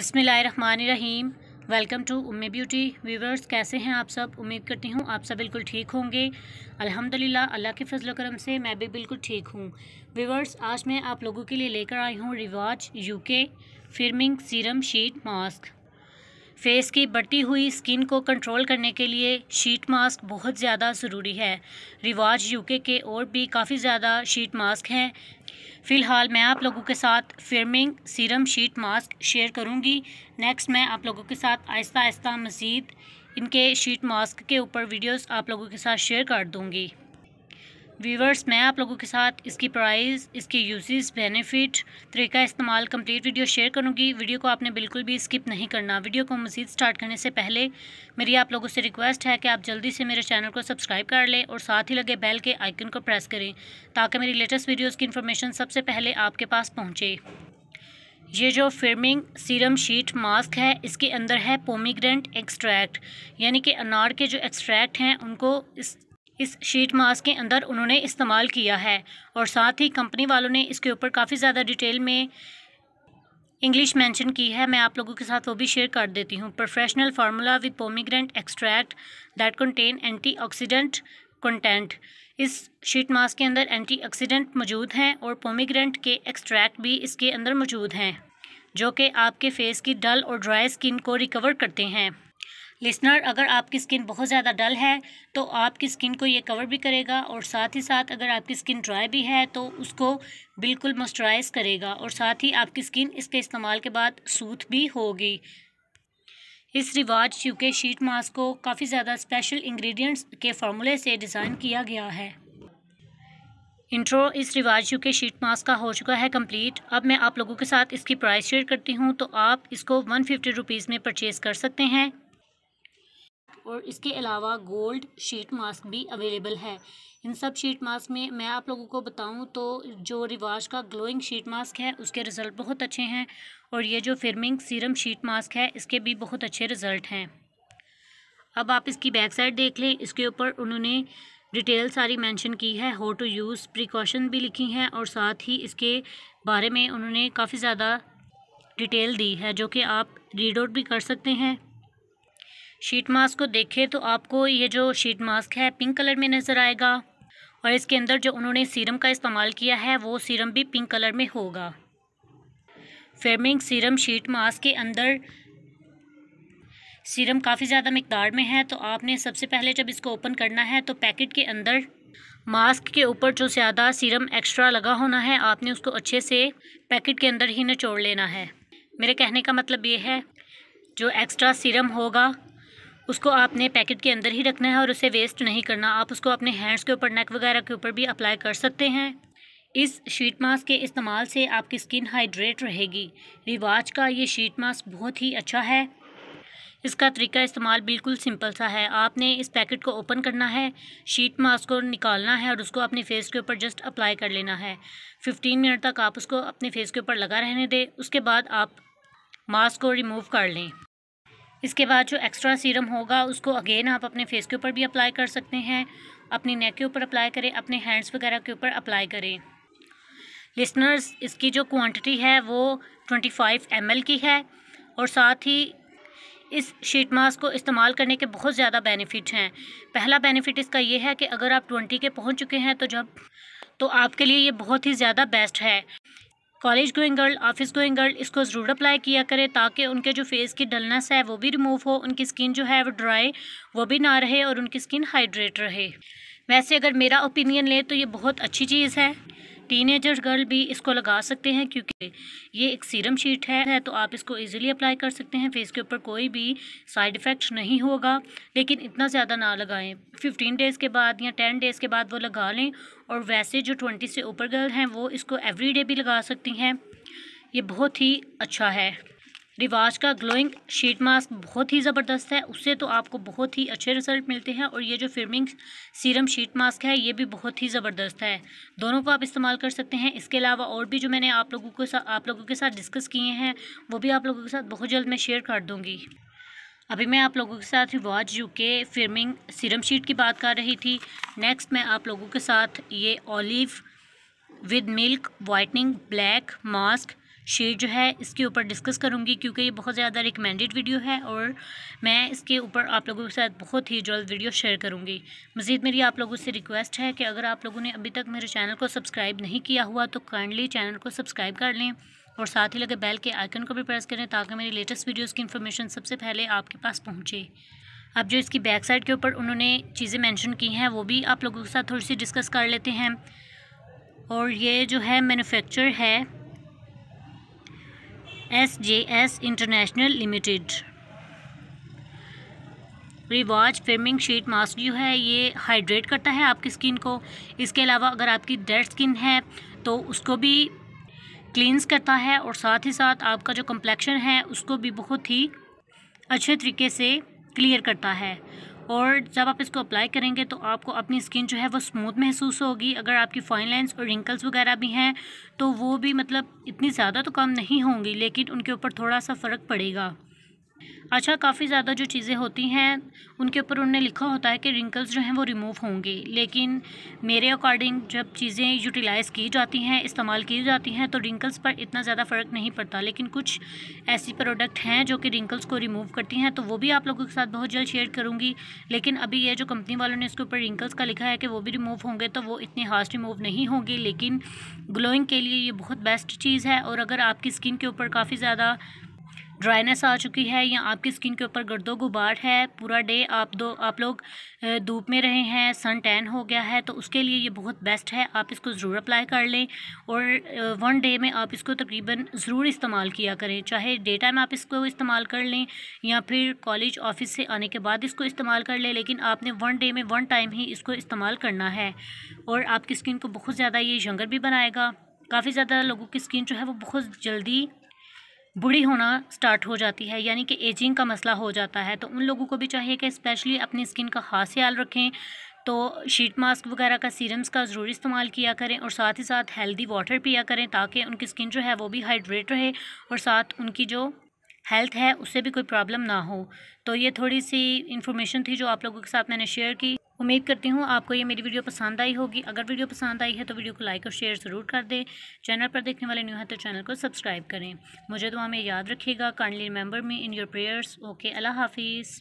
Rahim welcome to Umme beauty viewers कैसे हैं आप सब उम्मीद करती हूँ आप सब बिल्कुल ठीक होंगे अल्हम्दुलिल्लाह अल्लाह के फजल करम से मैं भी बिल्कुल ठीक हूँ व्यूवर्स आज मैं आप लोगों के लिए लेकर आई हूँ Rivaj UK firming serum sheet mask face की बढ़ती हुई स्किन को कंट्रोल करने के लिए शीट मास्क बहुत ज़्यादा ज़रूरी है रिवाज यूके के और भी काफ़ी ज़्यादा शीट मास्क हैं फ़िलहाल मैं आप लोगों के साथ firming serum sheet mask share करूँगी नेक्स्ट मैं आप लोगों के साथ आहिस्ता आहिस्ता मज़ीद इनके शीट मास्क के ऊपर वीडियोस आप लोगों के साथ शेयर कर दूँगी वीवर्स मैं आप लोगों के साथ इसकी प्राइस इसके यूजेस बेनिफिट तरीका इस्तेमाल कंप्लीट वीडियो शेयर करूंगी वीडियो को आपने बिल्कुल भी स्किप नहीं करना वीडियो को मज़ीद स्टार्ट करने से पहले मेरी आप लोगों से रिक्वेस्ट है कि आप जल्दी से मेरे चैनल को सब्सक्राइब कर लें और साथ ही लगे बेल के आइकन को प्रेस करें ताकि मेरी लेटेस्ट वीडियोज़ की इन्फॉर्मेशन सबसे पहले आपके पास पहुँचे ये जो फिरमिंग सीरम शीट मास्क है इसके अंदर है पोमीग्रेंट एक्सट्रैक्ट यानी कि अनार के जो एक्सट्रैक्ट हैं उनको इस इस शीट मास्क के अंदर उन्होंने इस्तेमाल किया है और साथ ही कंपनी वालों ने इसके ऊपर काफ़ी ज़्यादा डिटेल में इंग्लिश मेंशन की है मैं आप लोगों के साथ वो भी शेयर कर देती हूँ professional formula with pomegranate extract that contain antioxidant content इस शीट मास्क के अंदर एंटीऑक्सीडेंट मौजूद हैं और पोमीग्रेंट के एक्सट्रैक्ट भी इसके अंदर मौजूद हैं जो कि आपके फेस की डल और ड्राई स्किन को रिकवर करते हैं लिसनर अगर आपकी स्किन बहुत ज़्यादा डल है तो आपकी स्किन को ये कवर भी करेगा और साथ ही साथ अगर आपकी स्किन ड्राई भी है तो उसको बिल्कुल मॉइस्चराइज़ करेगा और साथ ही आपकी स्किन इसके इस्तेमाल के बाद सूथ भी होगी इस रिवाज यूके शीट मास्क को काफ़ी ज़्यादा स्पेशल इंग्रेडिएंट्स के फार्मूले से डिज़ाइन किया गया है इंट्रो इस रिवाज यू के शीट मास्क का हो चुका है कंप्लीट अब मैं आप लोगों के साथ इसकी प्राइस शेयर करती हूँ तो आप इसको वन फिफ्टी रुपीज़ में परचेज़ कर सकते हैं और इसके अलावा गोल्ड शीट मास्क भी अवेलेबल है इन सब शीट मास्क में मैं आप लोगों को बताऊं तो जो रिवाज का ग्लोइंग शीट मास्क है उसके रिज़ल्ट बहुत अच्छे हैं और ये जो फिरमिंग सीरम शीट मास्क है इसके भी बहुत अच्छे रिज़ल्ट हैं अब आप इसकी बैक साइड देख लें इसके ऊपर उन्होंने डिटेल सारी मेंशन की है हाउ टू यूज़ प्रिकॉशन भी लिखी हैं और साथ ही इसके बारे में उन्होंने काफ़ी ज़्यादा डिटेल दी है जो कि आप रीड आउट भी कर सकते हैं शीट मास्क को देखें तो आपको ये जो शीट मास्क है पिंक कलर में नज़र आएगा और इसके अंदर जो उन्होंने सीरम का इस्तेमाल किया है वो सीरम भी पिंक कलर में होगा फेमिंग सीरम शीट मास्क के अंदर सीरम काफ़ी ज़्यादा मकदार में है तो आपने सबसे पहले जब इसको ओपन करना है तो पैकेट के अंदर मास्क के ऊपर जो ज़्यादा सीरम एक्स्ट्रा लगा होना है आपने उसको अच्छे से पैकेट के अंदर ही निचोड़ लेना है मेरे कहने का मतलब ये है जो एक्स्ट्रा सीरम होगा उसको आपने पैकेट के अंदर ही रखना है और उसे वेस्ट नहीं करना आप उसको अपने हैंड्स के ऊपर नेक वगैरह के ऊपर भी अप्लाई कर सकते हैं इस शीट मास्क के इस्तेमाल से आपकी स्किन हाइड्रेट रहेगी रिवाज का ये शीट मास्क बहुत ही अच्छा है इसका तरीका इस्तेमाल बिल्कुल सिंपल सा है आपने इस पैकेट को ओपन करना है शीट मास्क को निकालना है और उसको अपने फेस के ऊपर जस्ट अप्लाई कर लेना है 15 मिनट तक आप उसको अपने फेस के ऊपर लगा रहने दें उसके बाद आप मास्क को रिमूव कर लें इसके बाद जो एक्स्ट्रा सीरम होगा उसको अगेन आप अपने फेस के ऊपर भी अप्लाई कर सकते हैं अपनी नेक के ऊपर अप्लाई करें अपने हैंड्स वगैरह के ऊपर अप्लाई करें लिसनर्स इसकी जो क्वांटिटी है वो 25 फाइव की है और साथ ही इस शीट मास्क को इस्तेमाल करने के बहुत ज़्यादा बेनिफिट हैं पहला बेनिफिट इसका ये है कि अगर आप ट्वेंटी के पहुंच चुके हैं तो जब तो आपके लिए ये बहुत ही ज़्यादा बेस्ट है college going girl office going girl इसको ज़रूर अप्लाई किया करें ताकि उनके जो फेस की डलनेस है वो भी रिमूव हो उनकी स्किन जो है वो ड्राई वो भी ना रहे और उनकी स्किन हाइड्रेट रहे वैसे अगर मेरा ओपिनियन लें तो ये बहुत अच्छी चीज़ है टीनेजर्स गर्ल भी इसको लगा सकते हैं क्योंकि ये एक सीरम शीट है तो आप इसको इजीली अप्लाई कर सकते हैं फेस के ऊपर कोई भी साइड इफ़ेक्ट नहीं होगा लेकिन इतना ज़्यादा ना लगाएं फिफ्टीन डेज़ के बाद या टेन डेज़ के बाद वो लगा लें और वैसे जो ट्वेंटी से ऊपर गर्ल हैं वो इसको एवरी भी लगा सकती हैं ये बहुत ही अच्छा है रिवाज का ग्लोइंग शीट मास्क बहुत ही ज़बरदस्त है उससे तो आपको बहुत ही अच्छे रिजल्ट मिलते हैं और ये जो फिरमिंग सीरम शीट मास्क है ये भी बहुत ही ज़बरदस्त है दोनों को आप इस्तेमाल कर सकते हैं इसके अलावा और भी जो मैंने आप लोगों के साथ आप लोगों के साथ डिस्कस किए हैं वो भी आप लोगों के साथ बहुत जल्द मैं शेयर कर दूँगी अभी मैं आप लोगों के साथ रिवाज यू के फिरमिंग सीरम शीट की बात कर रही थी नेक्स्ट मैं आप लोगों के साथ ये olive with milk whitening black mask shade जो है इसके ऊपर डिस्कस करूँगी क्योंकि ये बहुत ज़्यादा रिकमेंडेड वीडियो है और मैं इसके ऊपर आप लोगों के साथ बहुत ही जल्द वीडियो शेयर करूँगी मज़ीद मेरी आप लोगों से रिक्वेस्ट है कि अगर आप लोगों ने अभी तक मेरे चैनल को सब्सक्राइब नहीं किया हुआ तो काइंडली चैनल को सब्सक्राइब कर लें और साथ ही लगे बेल के आइकन को भी प्रेस करें ताकि मेरी लेटेस्ट वीडियोज़ की इन्फॉर्मेशन सबसे पहले आपके पास पहुँचे अब जो इसकी बैक साइड के ऊपर उन्होंने चीज़ें मेंशन की हैं वो भी आप लोगों के साथ थोड़ी सी डिस्कस कर लेते हैं और ये जो है मैनुफेक्चर है S J S international limited Rivaj firming sheet mask जो है ये हाइड्रेट करता है आपकी स्किन को इसके अलावा अगर आपकी डेड स्किन है तो उसको भी क्लींस करता है और साथ ही साथ आपका जो कम्प्लेक्शन है उसको भी बहुत ही अच्छे तरीके से क्लियर करता है और जब आप इसको अप्लाई करेंगे तो आपको अपनी स्किन जो है वो स्मूथ महसूस होगी अगर आपकी फाइन लाइन्स और रिंकल्स वगैरह भी हैं तो वो भी मतलब इतनी ज़्यादा तो कम नहीं होंगी लेकिन उनके ऊपर थोड़ा सा फ़र्क पड़ेगा अच्छा काफ़ी ज़्यादा जो चीज़ें होती हैं उनके ऊपर उन्होंने लिखा होता है कि रिंकल्स जो हैं वो रिमूव होंगे लेकिन मेरे अकॉर्डिंग जब चीज़ें यूटिलाइज़ की जाती हैं इस्तेमाल की जाती हैं तो रिंकल्स पर इतना ज़्यादा फ़र्क नहीं पड़ता लेकिन कुछ ऐसी प्रोडक्ट हैं जो कि रिंकल्स को रिमूव करती हैं तो वो भी आप लोगों के साथ बहुत जल्द शेयर करूँगी लेकिन अभी ये जो कंपनी वालों ने इसके ऊपर रिंकल्स का लिखा है कि वो भी रिमूव होंगे तो वो इतने हास्ट रिमूव नहीं होंगे लेकिन ग्लोइंग के लिए ये बहुत बेस्ट चीज़ है और अगर आपकी स्किन के ऊपर काफ़ी ज़्यादा ड्राइनेस आ चुकी है या आपकी स्किन के ऊपर गर्दो गुबार है पूरा डे आप दो आप लोग धूप में रहे हैं सन टैन हो गया है तो उसके लिए ये बहुत बेस्ट है आप इसको ज़रूर अप्लाई कर लें और वन डे में आप इसको तकरीबन ज़रूर इस्तेमाल किया करें चाहे डे टाइम आप इसको इस्तेमाल कर लें या फिर कॉलेज ऑफिस से आने के बाद इसको इस्तेमाल कर लें लेकिन आपने वन डे में वन टाइम ही इसको इस्तेमाल करना है और आपकी स्किन को बहुत ज़्यादा ये यंगर भी बनाएगा काफ़ी ज़्यादा लोगों की स्किन जो है वो बहुत जल्दी बूढ़ी होना स्टार्ट हो जाती है यानी कि एजिंग का मसला हो जाता है तो उन लोगों को भी चाहिए कि स्पेशली अपनी स्किन का खास ख्याल रखें तो शीट मास्क वगैरह का सीरम्स का ज़रूर इस्तेमाल किया करें और साथ ही साथ हेल्दी वाटर पिया करें ताकि उनकी स्किन जो है वो भी हाइड्रेट रहे और साथ उनकी जो हेल्थ है उससे भी कोई प्रॉब्लम ना हो तो ये थोड़ी सी इन्फॉर्मेशन थी जो आप लोगों के साथ मैंने शेयर की उम्मीद करती हूँ आपको ये मेरी वीडियो पसंद आई होगी अगर वीडियो पसंद आई है तो वीडियो को लाइक और शेयर ज़रूर कर दें चैनल पर देखने वाले न्यू है तो चैनल को सब्सक्राइब करें मुझे तो हमें याद रखिएगा kindly remember me in your prayers okay Allah हाफिज़